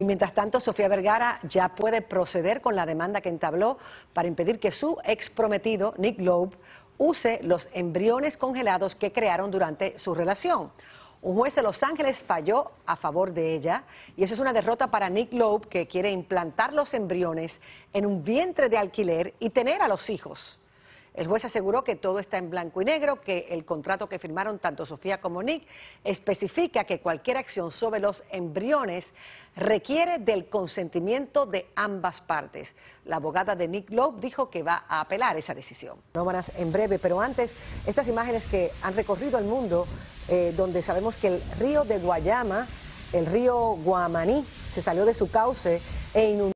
mientras tanto, Sofía Vergara ya puede proceder con la demanda que entabló para impedir que su ex prometido, Nick Loeb, use los embriones congelados que crearon durante su relación. Un juez de Los Ángeles falló a favor de ella y eso es una derrota para Nick Loeb que quiere implantar los embriones en un vientre de alquiler y tener a los hijos. El juez aseguró que todo está en blanco y negro, que el contrato que firmaron tanto Sofía como Nick especifica que cualquier acción sobre los embriones requiere del consentimiento de ambas partes. La abogada de Nick Lowe dijo que va a apelar esa decisión. No en breve, pero antes, estas imágenes que han recorrido el mundo, eh, donde sabemos que el río de Guayama, el río Guamaní, se salió de su cauce e inundó.